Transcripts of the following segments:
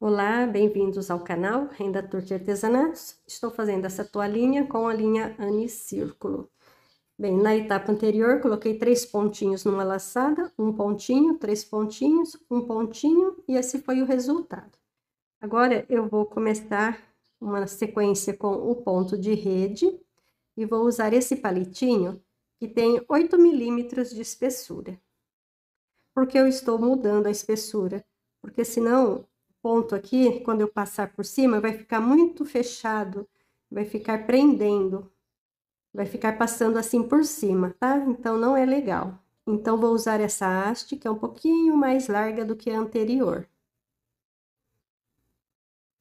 Olá, bem-vindos ao canal Renda Turca Artesanatos. Estou fazendo essa toalhinha com a linha Anicírculo. Bem, na etapa anterior, coloquei três pontinhos numa laçada, um pontinho, três pontinhos, um pontinho, e esse foi o resultado. Agora, eu vou começar uma sequência com o ponto de rede, e vou usar esse palitinho, que tem 8 milímetros de espessura. Porque eu estou mudando a espessura porque senão ponto aqui, quando eu passar por cima, vai ficar muito fechado, vai ficar prendendo, vai ficar passando assim por cima, tá? Então, não é legal. Então, vou usar essa haste, que é um pouquinho mais larga do que a anterior.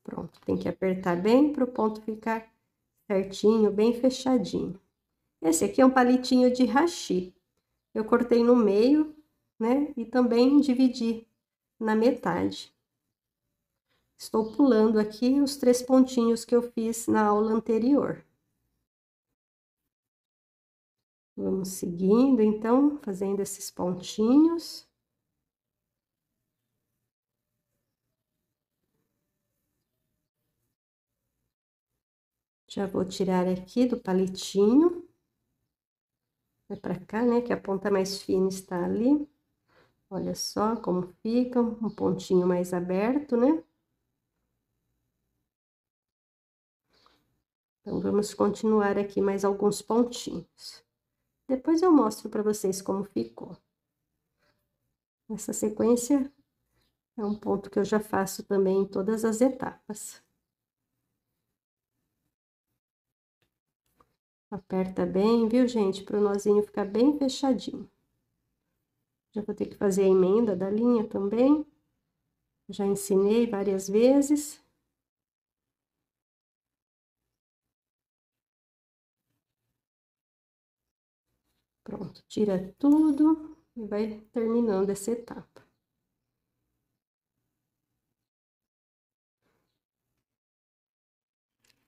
Pronto, tem que apertar bem para o ponto ficar certinho, bem fechadinho. Esse aqui é um palitinho de rachi. Eu cortei no meio, né? E também dividi na metade. Estou pulando aqui os três pontinhos que eu fiz na aula anterior. Vamos seguindo, então, fazendo esses pontinhos. Já vou tirar aqui do palitinho. É para cá, né? Que a ponta mais fina está ali. Olha só como fica, um pontinho mais aberto, né? Então, vamos continuar aqui mais alguns pontinhos. Depois eu mostro para vocês como ficou. Essa sequência é um ponto que eu já faço também em todas as etapas. Aperta bem, viu, gente? Para o nozinho ficar bem fechadinho. Já vou ter que fazer a emenda da linha também. Já ensinei várias vezes. Pronto, tira tudo e vai terminando essa etapa.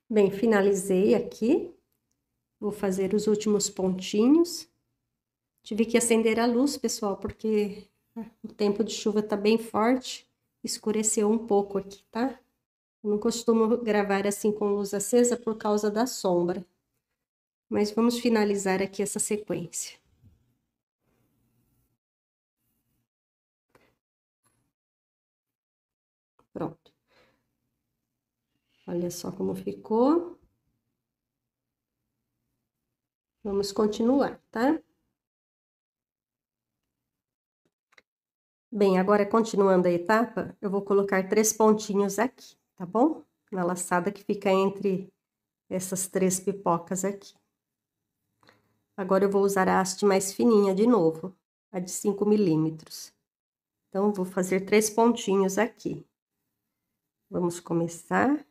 Bem, finalizei aqui. Vou fazer os últimos pontinhos. Tive que acender a luz, pessoal, porque né, o tempo de chuva tá bem forte. Escureceu um pouco aqui, tá? Eu não costumo gravar assim com luz acesa por causa da sombra. Mas vamos finalizar aqui essa sequência. Pronto. Olha só como ficou. Vamos continuar, tá? Bem, agora continuando a etapa, eu vou colocar três pontinhos aqui, tá bom? Na laçada que fica entre essas três pipocas aqui. Agora eu vou usar a haste mais fininha de novo, a de 5 milímetros. Então, vou fazer três pontinhos aqui. Vamos começar.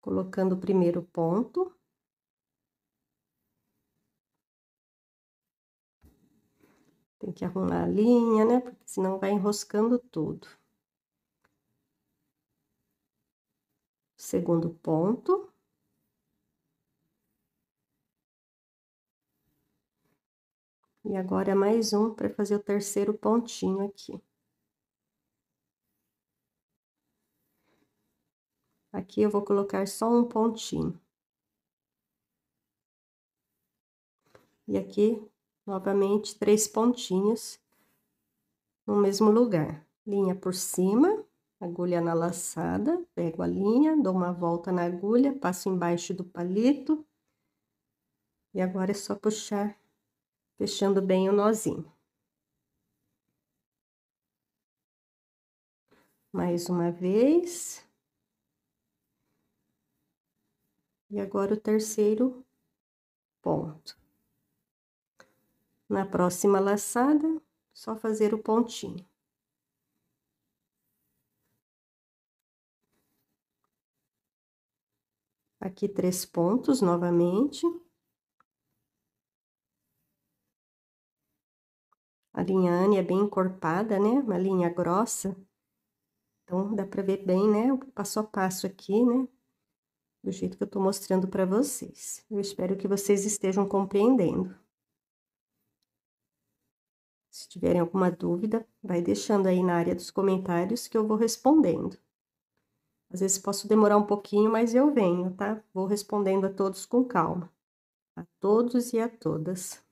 Colocando o primeiro ponto. Tem que arrumar a linha, né? Porque senão vai enroscando tudo. Segundo ponto. E agora é mais um para fazer o terceiro pontinho aqui. Aqui eu vou colocar só um pontinho. E aqui Novamente, três pontinhos no mesmo lugar. Linha por cima, agulha na laçada, pego a linha, dou uma volta na agulha, passo embaixo do palito. E agora é só puxar, fechando bem o nozinho. Mais uma vez. E agora o terceiro ponto. Na próxima laçada, só fazer o pontinho. Aqui três pontos novamente. A linha Anne é bem encorpada, né? Uma linha grossa. Então, dá pra ver bem, né? O passo a passo aqui, né? Do jeito que eu tô mostrando pra vocês. Eu espero que vocês estejam compreendendo. Se tiverem alguma dúvida, vai deixando aí na área dos comentários que eu vou respondendo. Às vezes posso demorar um pouquinho, mas eu venho, tá? Vou respondendo a todos com calma. A todos e a todas.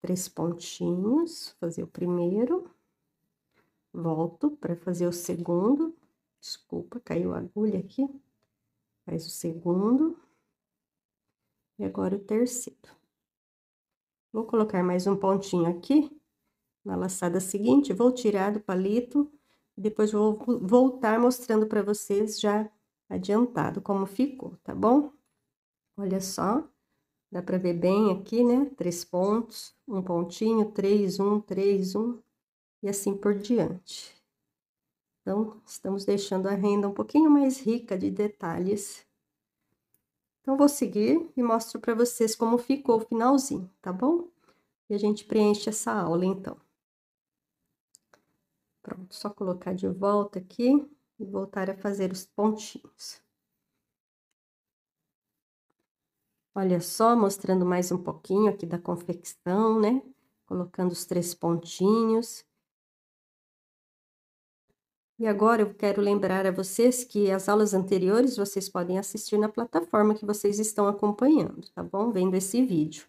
Três pontinhos, fazer o primeiro. Volto para fazer o segundo. Desculpa, caiu a agulha aqui. Faz o segundo. E agora o terceiro. Vou colocar mais um pontinho aqui, na laçada seguinte, vou tirar do palito, depois vou voltar mostrando para vocês já adiantado como ficou, tá bom? Olha só, dá para ver bem aqui, né? Três pontos, um pontinho, três, um, três, um, e assim por diante. Então, estamos deixando a renda um pouquinho mais rica de detalhes então, vou seguir e mostro para vocês como ficou o finalzinho, tá bom? E a gente preenche essa aula, então. Pronto, só colocar de volta aqui e voltar a fazer os pontinhos. Olha só, mostrando mais um pouquinho aqui da confecção, né? Colocando os três pontinhos. E agora eu quero lembrar a vocês que as aulas anteriores vocês podem assistir na plataforma que vocês estão acompanhando, tá bom? Vendo esse vídeo.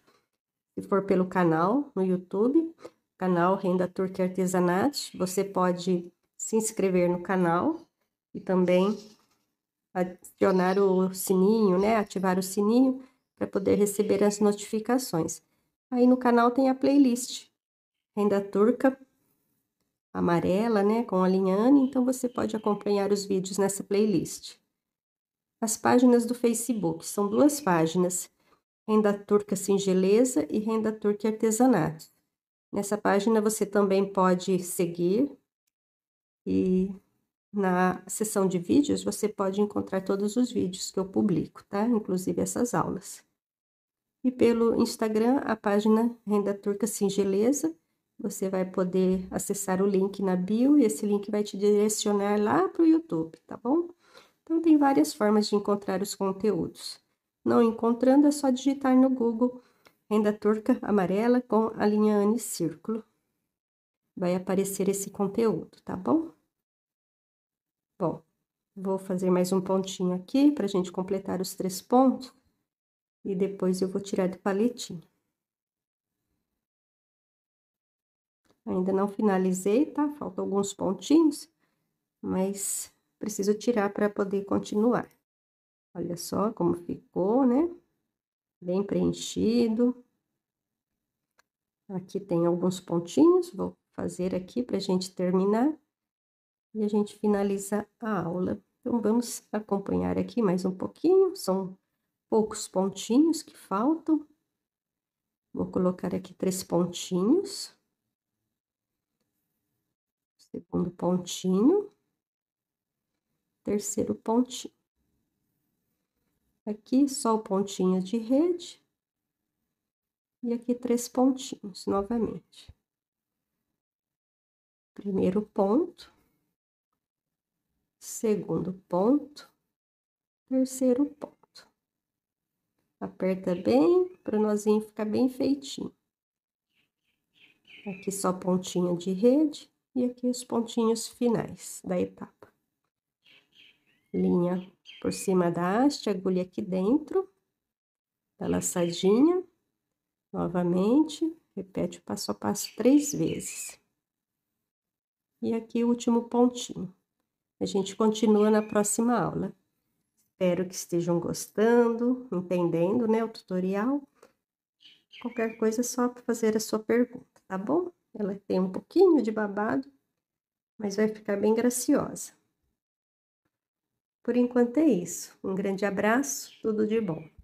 Se for pelo canal no YouTube, canal Renda Turca Artesanato, você pode se inscrever no canal e também adicionar o sininho, né? Ativar o sininho para poder receber as notificações. Aí no canal tem a playlist Renda Turca amarela, né, com a linha Ana, então você pode acompanhar os vídeos nessa playlist. As páginas do Facebook são duas páginas, Renda Turca Singeleza e Renda Turca Artesanato. Nessa página você também pode seguir e na seção de vídeos você pode encontrar todos os vídeos que eu publico, tá? Inclusive essas aulas. E pelo Instagram, a página Renda Turca Singeleza você vai poder acessar o link na bio e esse link vai te direcionar lá para o YouTube, tá bom? Então, tem várias formas de encontrar os conteúdos. Não encontrando, é só digitar no Google Renda Turca Amarela com a linha Ane Círculo. Vai aparecer esse conteúdo, tá bom? Bom, vou fazer mais um pontinho aqui para a gente completar os três pontos. E depois eu vou tirar do paletinho. Ainda não finalizei, tá? Faltam alguns pontinhos, mas preciso tirar para poder continuar. Olha só como ficou, né? Bem preenchido. Aqui tem alguns pontinhos, vou fazer aqui para a gente terminar. E a gente finaliza a aula. Então, vamos acompanhar aqui mais um pouquinho. São poucos pontinhos que faltam. Vou colocar aqui três pontinhos segundo pontinho, terceiro pontinho. Aqui só o pontinho de rede, e aqui três pontinhos novamente. Primeiro ponto, segundo ponto, terceiro ponto. Aperta bem para o nozinho ficar bem feitinho. Aqui só pontinha de rede e aqui os pontinhos finais da etapa. Linha por cima da haste, agulha aqui dentro da laçadinha, novamente, repete o passo a passo três vezes. E aqui o último pontinho. A gente continua na próxima aula. Espero que estejam gostando, entendendo, né, o tutorial. Qualquer coisa é só fazer a sua pergunta, tá bom? Ela tem um pouquinho de babado, mas vai ficar bem graciosa. Por enquanto é isso. Um grande abraço, tudo de bom.